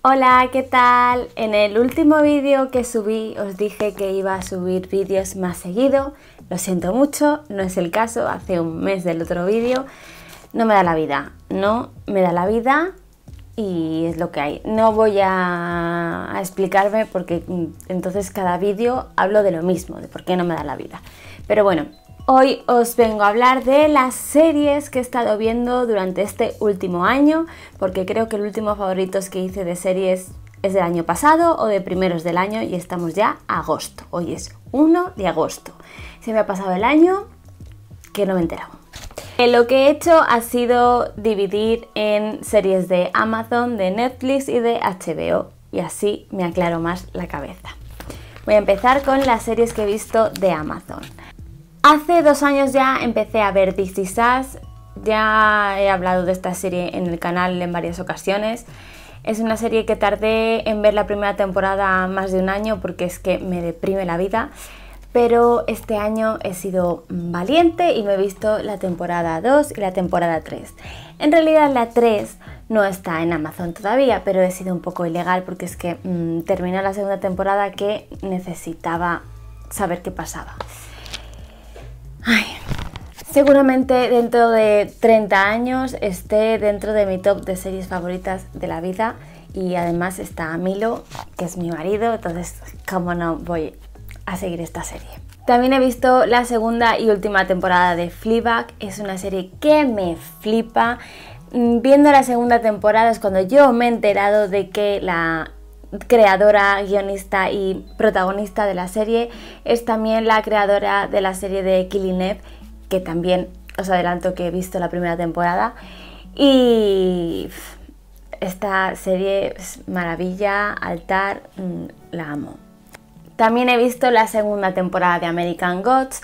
Hola, ¿qué tal? En el último vídeo que subí os dije que iba a subir vídeos más seguido. Lo siento mucho, no es el caso, hace un mes del otro vídeo. No me da la vida, no me da la vida y es lo que hay. No voy a, a explicarme porque mm, entonces cada vídeo hablo de lo mismo, de por qué no me da la vida. Pero bueno, Hoy os vengo a hablar de las series que he estado viendo durante este último año, porque creo que el último favoritos que hice de series es del año pasado o de primeros del año y estamos ya agosto. Hoy es 1 de agosto. Se me ha pasado el año que no me he enterado. Eh, lo que he hecho ha sido dividir en series de Amazon, de Netflix y de HBO y así me aclaro más la cabeza. Voy a empezar con las series que he visto de Amazon. Hace dos años ya empecé a ver This Is Ya he hablado de esta serie en el canal en varias ocasiones. Es una serie que tardé en ver la primera temporada más de un año porque es que me deprime la vida. Pero este año he sido valiente y me he visto la temporada 2 y la temporada 3. En realidad la 3 no está en Amazon todavía, pero he sido un poco ilegal porque es que mm, terminó la segunda temporada que necesitaba saber qué pasaba seguramente dentro de 30 años esté dentro de mi top de series favoritas de la vida y además está Milo, que es mi marido, entonces cómo no voy a seguir esta serie. También he visto la segunda y última temporada de Fleabag, es una serie que me flipa. Mm, viendo la segunda temporada es cuando yo me he enterado de que la creadora, guionista y protagonista de la serie, es también la creadora de la serie de Killing Eve, que también os adelanto que he visto la primera temporada. Y esta serie es maravilla, altar, mm, la amo. También he visto la segunda temporada de American Gods,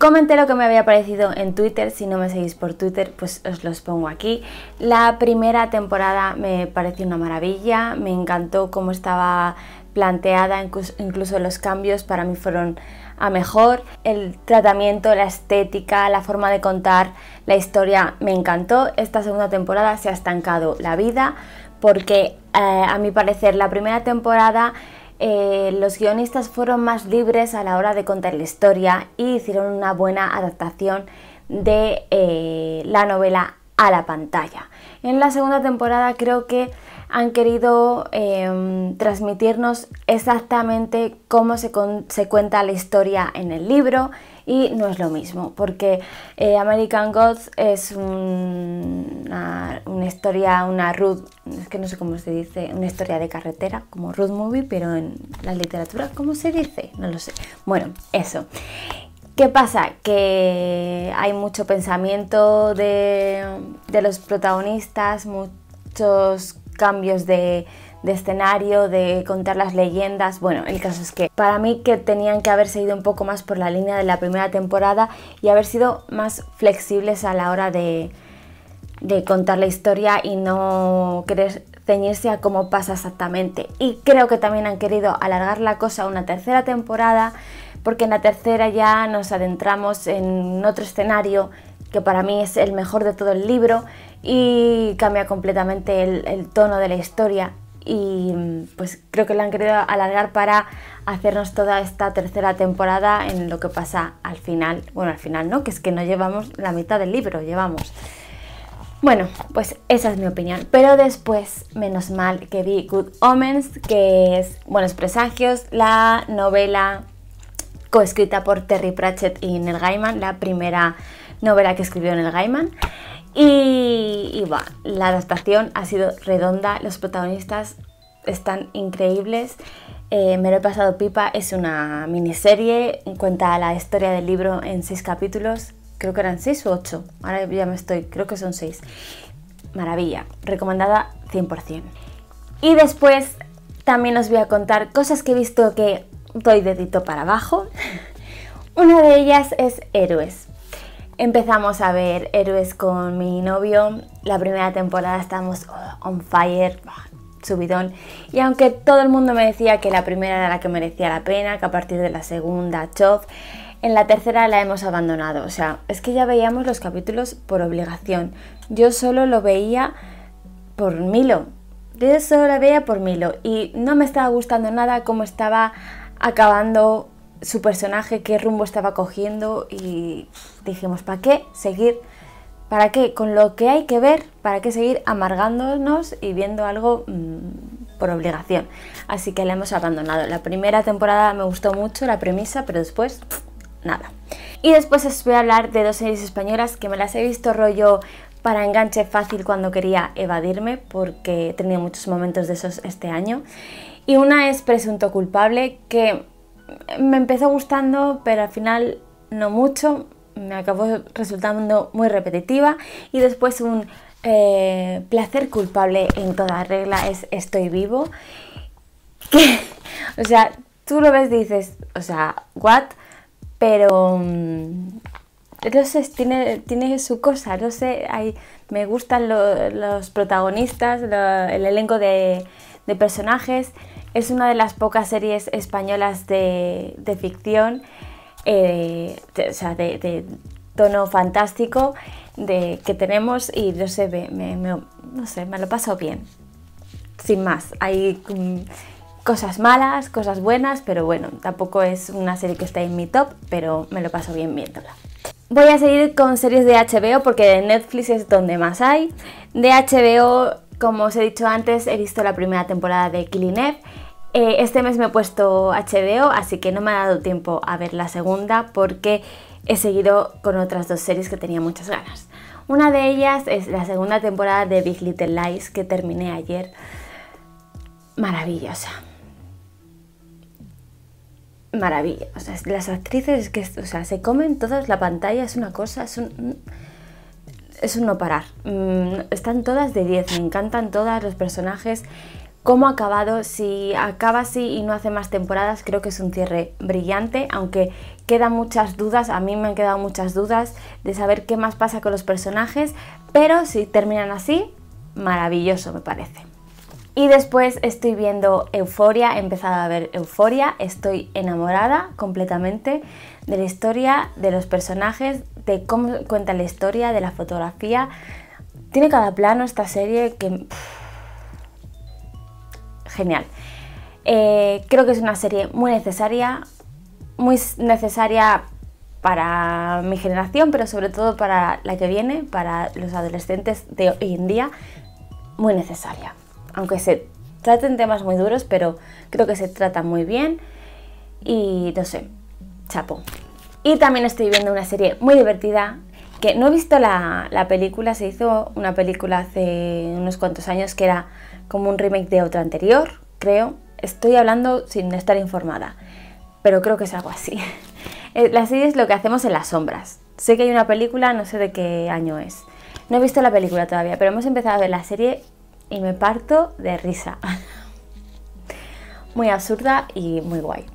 Comenté lo que me había parecido en Twitter, si no me seguís por Twitter pues os los pongo aquí. La primera temporada me pareció una maravilla, me encantó cómo estaba planteada, incluso los cambios para mí fueron a mejor. El tratamiento, la estética, la forma de contar la historia me encantó. Esta segunda temporada se ha estancado la vida porque eh, a mi parecer la primera temporada eh, los guionistas fueron más libres a la hora de contar la historia y hicieron una buena adaptación de eh, la novela a la pantalla. En la segunda temporada creo que han querido em, transmitirnos exactamente cómo se cuenta la historia en el libro y no es lo mismo, porque eh, American Gods es una, historia, una road, es que no sé cómo se dice, una historia de carretera, como road movie, pero en la literatura, ¿cómo se dice? No lo sé. Bueno, eso. ¿Qué pasa? Que hay mucho pensamiento de los protagonistas, muchos cambios de, de escenario, de contar las leyendas. Bueno, el caso es que para mí que tenían que haber seguido un poco más por la línea de la primera temporada y haber sido más flexibles a la hora de, contar la historia y no querer ceñirse a cómo pasa exactamente. Y creo que también han querido alargar la cosa a una tercera temporada, porque en la tercera ya nos adentramos en otro escenario que para mí es el mejor de todo el libro y cambia completamente el tono de la historia y pues creo que lo han querido alargar para hacernos toda esta tercera temporada en lo que pasa al final, bueno al final no, que es que no llevamos la mitad del libro, llevamos. Bueno, pues esa es mi opinión, pero después, menos mal que vi Good Omens, que es Buenos Presagios, la novela coescrita por Terry Pratchett y Neil Gaiman, la primera novela que escribió Neil Gaiman. Y, va, la adaptación ha sido redonda, los protagonistas están increíbles. Eh, me lo he pasado pipa, es una miniserie, cuenta la historia del libro en seis capítulos, creo que eran seis o ocho, ahora ya me estoy, creo que son seis. Maravilla, recomendada 100%. Y después también os voy a contar cosas que he visto que doy dedito para abajo. una de ellas es Héroes. Empezamos a ver Héroes con mi novio. La primera temporada estábamos oh, on fire, subidón. Y aunque todo el mundo me decía que la primera era la que merecía la pena, que a partir de la segunda, chof, en la tercera la hemos abandonado. O sea, es que ya veíamos los capítulos por obligación. Yo solo lo veía por Milo. Yo solo lo veía por Milo. Y no me estaba gustando nada cómo estaba acabando su personaje, qué rumbo estaba cogiendo y dijimos, ¿para qué seguir? ¿Para qué? Con lo que hay que ver, ¿para qué seguir amargándonos y viendo algo mm, por obligación? Así que la hemos abandonado. La primera temporada me gustó mucho la premisa, pero después nada. Y después os voy a hablar de dos series españolas que me las he visto rollo para enganche fácil cuando quería evadirme porque he tenido muchos momentos de esos este año. Y una es Presunto Culpable que me empezó gustando, pero al final no mucho, me acabó resultando muy repetitiva y después un eh, placer culpable en toda regla es estoy vivo. o sea, tú lo ves dices, o sea, what, pero... Mm, no sé, tiene, tiene, su cosa, no sé, me gustan los protagonistas, el elenco de, de personajes, es una de las pocas series españolas de, ficción, eh, de, o sea, de, tono fantástico de, que tenemos y no sé, me, no sé, me lo paso bien. Sin más, hay mm, cosas malas, cosas buenas, pero bueno, tampoco es una serie que está en mi top, pero me lo paso bien viéndola. Voy a seguir con series de HBO porque de Netflix es donde más hay. De HBO como os he dicho antes, he visto la primera temporada de Killing Eve. Eh, este mes me he puesto HDO, así que no me ha dado tiempo a ver la segunda porque he seguido con otras dos series que tenía muchas ganas. Una de ellas es la segunda temporada de Big Little Lies que terminé ayer. Maravillosa. Maravillosa. las actrices que se comen todas la pantalla, es una cosa, es un es un no parar. Mm, están todas de 10, me encantan todas los personajes. ¿Cómo ha acabado? Si acaba así y no hace más temporadas, creo que es un cierre brillante, aunque quedan muchas dudas, a mí me han quedado muchas dudas de saber qué más pasa con los personajes, pero si terminan así, maravilloso me parece. Y después estoy viendo Euforia, he empezado a ver Euforia, estoy enamorada completamente de la historia, de los personajes, de cómo cuenta la historia, de la fotografía. Tiene cada plano esta serie que... genial. Eh, creo que es una serie muy necesaria, muy necesaria para mi generación, pero sobre todo para la que viene, para los adolescentes de hoy en día, muy necesaria aunque se traten temas muy duros, pero creo que se trata muy bien y no sé, chapo. Y también estoy viendo una serie muy divertida que no he visto la, la, película, se hizo una película hace unos cuantos años que era como un remake de otra anterior, creo. Estoy hablando sin estar informada, pero creo que es algo así. Eh, la serie es lo que hacemos en las sombras. Sé que hay una película, no sé de qué año es. No he visto la película todavía, pero hemos empezado a ver la serie y me parto de risa. muy absurda y muy guay.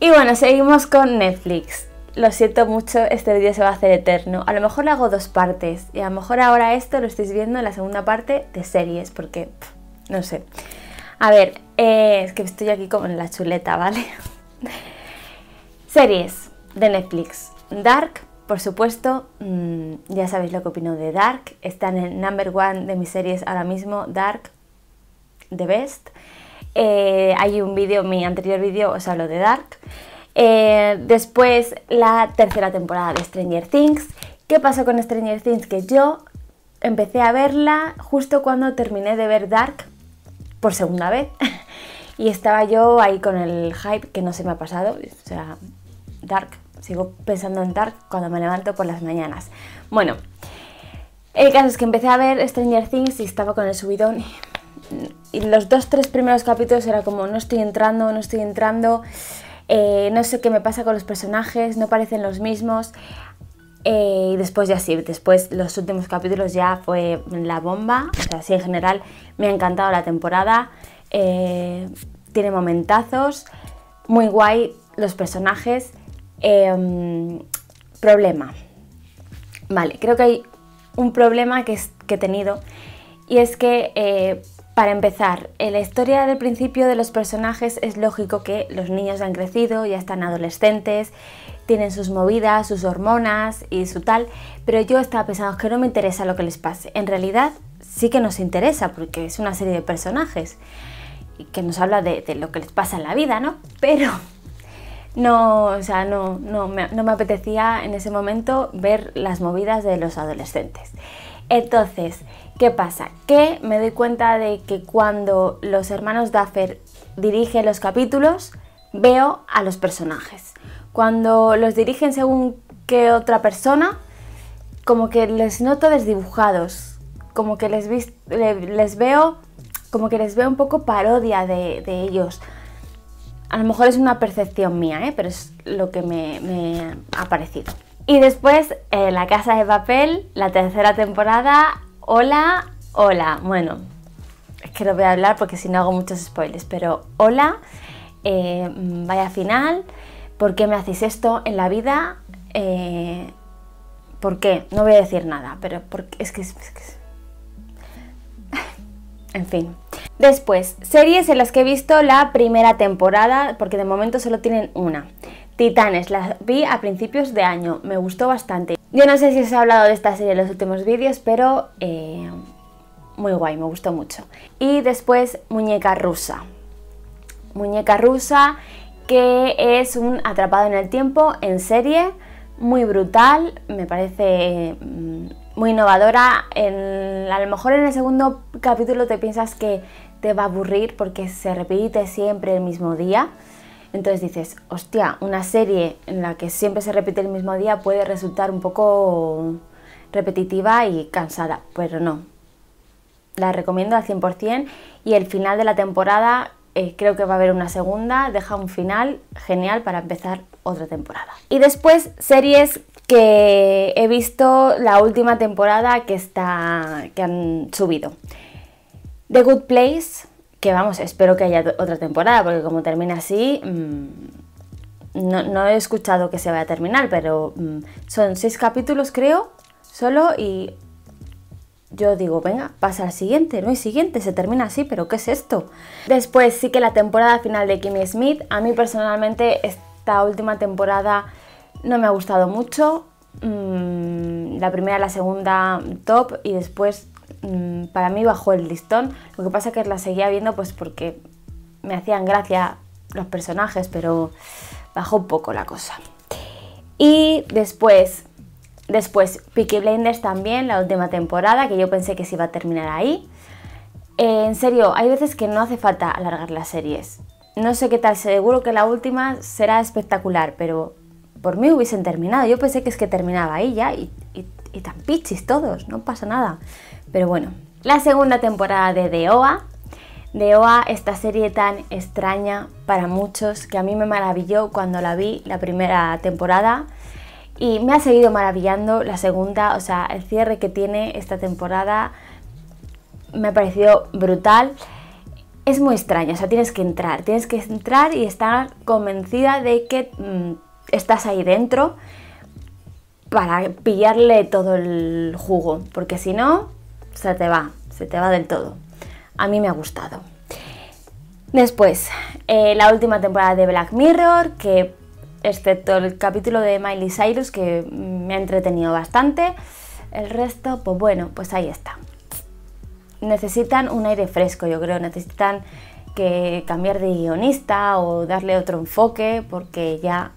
Y bueno, seguimos con Netflix. Lo siento mucho, este vídeo se va a hacer eterno. A lo mejor lo hago dos partes y a lo mejor ahora esto lo estáis viendo en la segunda parte de series, porque no sé. A ver, eh, es que estoy aquí como en la chuleta, ¿vale? series de Netflix. Dark, por supuesto, mm, ya sabéis lo que opino de Dark. Está en el number one de mis series ahora mismo, Dark, The Best. Eh, hay un vídeo, mi anterior vídeo os hablo de Dark. Eh, después la tercera temporada de Stranger Things. ¿Qué pasó con Stranger Things? Que yo empecé a verla justo cuando terminé de ver Dark por segunda vez. y estaba yo ahí con el hype que no se me ha pasado. O sea, Dark sigo pensando en Dark cuando me levanto por las mañanas. Bueno, el caso es que empecé a ver Stranger Things y estaba con el subidón y, los dos, tres primeros capítulos era como no estoy entrando, no estoy entrando, eh, no sé qué me pasa con los personajes, no parecen los mismos. Eh, y después ya sí, después los últimos capítulos ya fue la bomba. O sea, sí, en general me ha encantado la temporada. Eh, tiene momentazos, muy guay los personajes. Em, problema. Vale, creo que hay un problema que, he tenido y es que, eh, para empezar, en la historia del principio de los personajes es lógico que los niños han crecido, ya están adolescentes, tienen sus movidas, sus hormonas y su tal, pero yo estaba pensando que no me interesa lo que les pase. En realidad sí que nos interesa porque es una serie de personajes que nos habla de, de lo que les pasa en la vida, ¿no? Pero no, o sea, no, no, me, apetecía en ese momento ver las movidas de los adolescentes. Entonces, ¿qué pasa? Que me doy cuenta de que cuando los hermanos Duffer dirigen los capítulos, veo a los personajes. Cuando los dirigen según qué otra persona, como que les noto desdibujados, como que les, veo, como que les veo un poco parodia de ellos. A lo mejor es una percepción mía, ¿eh? pero es lo que me, ha parecido. Y después, eh, La Casa de Papel, la tercera temporada. Hola, hola. Bueno, es que no voy a hablar porque si no hago muchos spoilers, pero hola, eh, vaya final. ¿Por qué me hacéis esto en la vida? Eh, ¿Por qué? No voy a decir nada, pero porque, es que, es que en fin. Después, series en las que he visto la primera temporada, porque de momento solo tienen una. Titanes, la vi a principios de año, me gustó bastante. Yo no sé si os he hablado de esta serie en los últimos vídeos, pero eh, muy guay, me gustó mucho. Y después, Muñeca Rusa. Muñeca Rusa, que es un atrapado en el tiempo en serie, muy brutal, me parece mm, muy innovadora. En, a lo mejor en el segundo capítulo te piensas que te va a aburrir porque se repite siempre el mismo día. Entonces dices, hostia, una serie en la que siempre se repite el mismo día puede resultar un poco repetitiva y cansada, pero no. La recomiendo al 100% y el final de la temporada eh, creo que va a haber una segunda, deja un final genial para empezar otra temporada. Y después series que he visto la última temporada que, está, que han subido. The Good Place, que vamos, espero que haya otra temporada, porque como termina así, mm, no, no he escuchado que se vaya a terminar, pero mm, son seis capítulos creo, solo, y yo digo, venga, pasa al siguiente, no hay siguiente, se termina así, pero ¿qué es esto? Después sí que la temporada final de Kimmy Smith, a mí personalmente esta última temporada no me ha gustado mucho. Mm, la primera, la segunda top y después mm, para mí bajó el listón. Lo que pasa es que la seguía viendo pues porque me hacían gracia los personajes, pero bajó un poco la cosa. Y después, después Peaky Blinders también, la última temporada, que yo pensé que se iba a terminar ahí. Eh, en serio, hay veces que no hace falta alargar las series. No sé qué tal, seguro que la última será espectacular, pero por mí hubiesen terminado. Yo pensé que es que terminaba ahí ya y, tan pichis todos, no pasa nada. Pero bueno, la segunda temporada de The OA. de OA, esta serie tan extraña para muchos que a mí me maravilló cuando la vi la primera temporada. Y me ha seguido maravillando la segunda, o sea, el cierre que tiene esta temporada me ha parecido brutal. Es muy extraña, o sea, tienes que entrar, tienes que entrar y estar convencida de que mm, estás ahí dentro para pillarle todo el jugo, porque si no, se te va, se te va del todo. A mí me ha gustado. Después, eh, la última temporada de Black Mirror, que excepto el capítulo de Miley Cyrus, que me ha entretenido bastante, el resto, pues bueno, pues ahí está. Necesitan un aire fresco, yo creo, necesitan que cambiar de guionista o darle otro enfoque, porque ya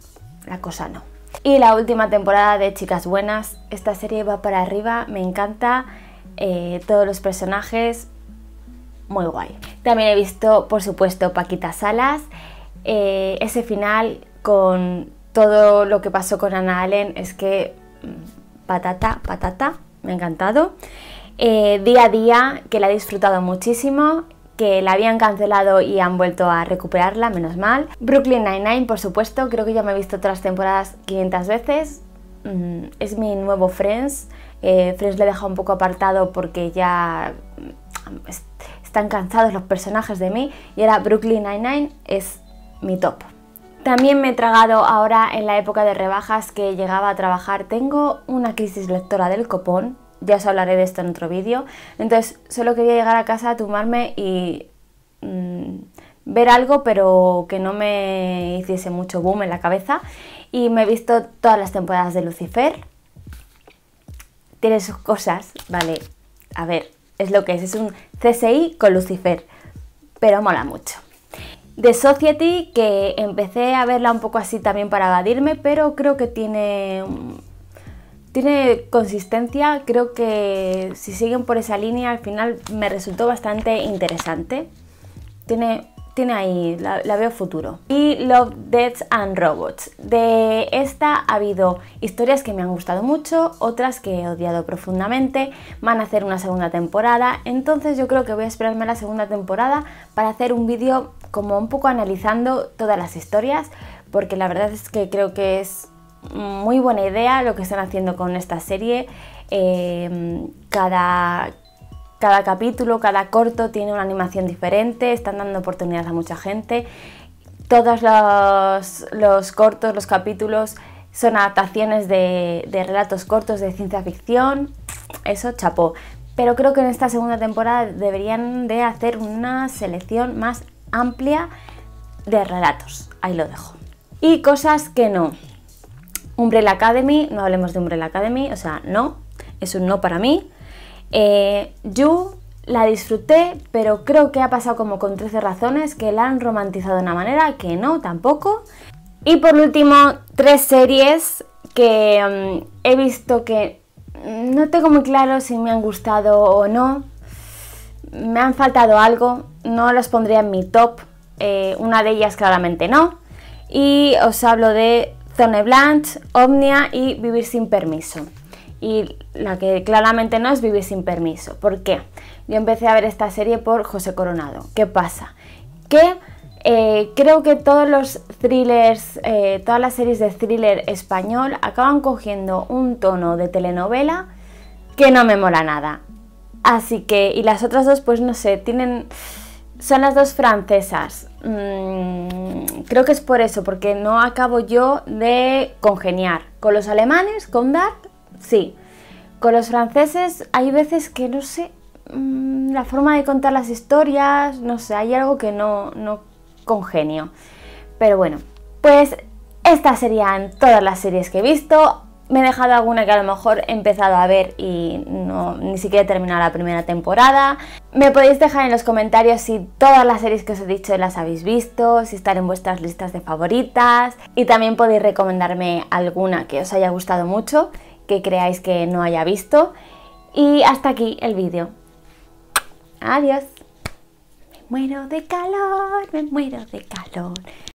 la cosa no. Y la última temporada de Chicas Buenas, esta serie va para arriba, me encanta, eh, todos los personajes, muy guay. También he visto, por supuesto, Paquita Salas, eh, ese final con todo lo que pasó con Ana Allen es que mm, patata, patata, me ha encantado. Eh, día a día, que la he disfrutado muchísimo, que la habían cancelado y han vuelto a recuperarla, menos mal. Brooklyn Nine-Nine, por supuesto, creo que ya me he visto otras temporadas 500 veces. Mm, es mi nuevo Friends. Eh, Friends le he dejado un poco apartado porque ya mm, están cansados los personajes de mí. Y ahora Brooklyn Nine-Nine es mi top. También me he tragado ahora en la época de rebajas que llegaba a trabajar. Tengo una crisis lectora del copón ya os hablaré de esto en otro vídeo. Entonces, solo quería llegar a casa, tumbarme y mm, ver algo, pero que no me hiciese mucho boom en la cabeza. Y me he visto todas las temporadas de Lucifer. Tiene sus cosas, vale. A ver, es lo que es, es un CSI con Lucifer, pero mola mucho. The Society, que empecé a verla un poco así también para evadirme, pero creo que tiene tiene consistencia, creo que si siguen por esa línea al final me resultó bastante interesante. Tiene, tiene ahí, la, veo futuro. Y Love, Death and Robots. De esta ha habido historias que me han gustado mucho, otras que he odiado profundamente. Van a hacer una segunda temporada, entonces yo creo que voy a esperarme a la segunda temporada para hacer un vídeo como un poco analizando todas las historias, porque la verdad es que creo que es muy buena idea lo que están haciendo con esta serie. Eh, cada, cada capítulo, cada corto tiene una animación diferente, están dando oportunidades a mucha gente. Todos los, cortos, los capítulos son adaptaciones de, de, relatos cortos de ciencia ficción, eso chapó. Pero creo que en esta segunda temporada deberían de hacer una selección más amplia de relatos. Ahí lo dejo. Y cosas que no. Umbrella Academy, no hablemos de Umbrella Academy, o sea, no, es un no para mí. Eh, yo la disfruté, pero creo que ha pasado como con 13 razones que la han romantizado de una manera que no, tampoco. Y por último, tres series que mm, he visto que mm, no tengo muy claro si me han gustado o no. Me han faltado algo, no las pondría en mi top. Eh, una de ellas claramente no. Y os hablo de Zone Blanche, Omnia y Vivir sin permiso. Y la que claramente no es Vivir sin permiso. ¿Por qué? Yo empecé a ver esta serie por José Coronado. ¿Qué pasa? Que eh, creo que todos los thrillers, eh, todas las series de thriller español acaban cogiendo un tono de telenovela que no me mola nada. Así que, y las otras dos, pues no sé, tienen. Son las dos francesas. Mm, creo que es por eso, porque no acabo yo de congeniar. Con los alemanes, con Dark, sí. Con los franceses hay veces que no sé, mm, la forma de contar las historias, no sé, hay algo que no, no congenio. Pero bueno, pues estas serían todas las series que he visto. Me he dejado alguna que a lo mejor he empezado a ver y ni siquiera he terminado la primera temporada. Me podéis dejar en los comentarios si todas las series que os he dicho las habéis visto, si están en vuestras listas de favoritas y también podéis recomendarme alguna que os haya gustado mucho, que creáis que no haya visto. Y hasta aquí el vídeo. Adiós. Me muero de calor, me muero de calor.